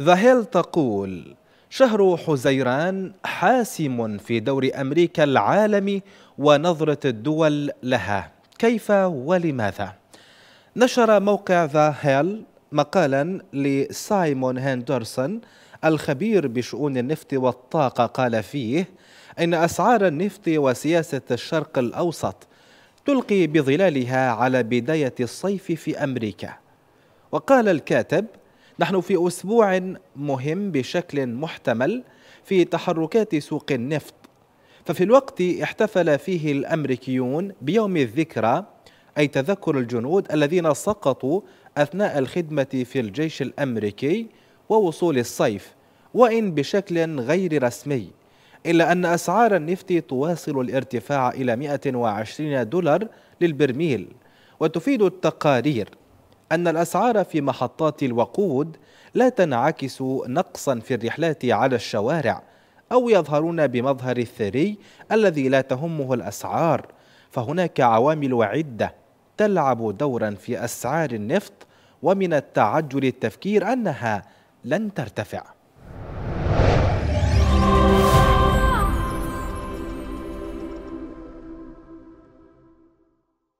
ذا هيل تقول شهر حزيران حاسم في دور أمريكا العالمي ونظرة الدول لها كيف ولماذا؟ نشر موقع ذا هيل مقالا لسايمون هندرسون الخبير بشؤون النفط والطاقة قال فيه إن أسعار النفط وسياسة الشرق الأوسط تلقي بظلالها على بداية الصيف في أمريكا وقال الكاتب نحن في أسبوع مهم بشكل محتمل في تحركات سوق النفط ففي الوقت احتفل فيه الأمريكيون بيوم الذكرى أي تذكر الجنود الذين سقطوا أثناء الخدمة في الجيش الأمريكي ووصول الصيف وإن بشكل غير رسمي إلا أن أسعار النفط تواصل الارتفاع إلى 120 دولار للبرميل وتفيد التقارير أن الأسعار في محطات الوقود لا تنعكس نقصا في الرحلات على الشوارع أو يظهرون بمظهر الثري الذي لا تهمه الأسعار فهناك عوامل عدة تلعب دورا في أسعار النفط ومن التعجل التفكير أنها لن ترتفع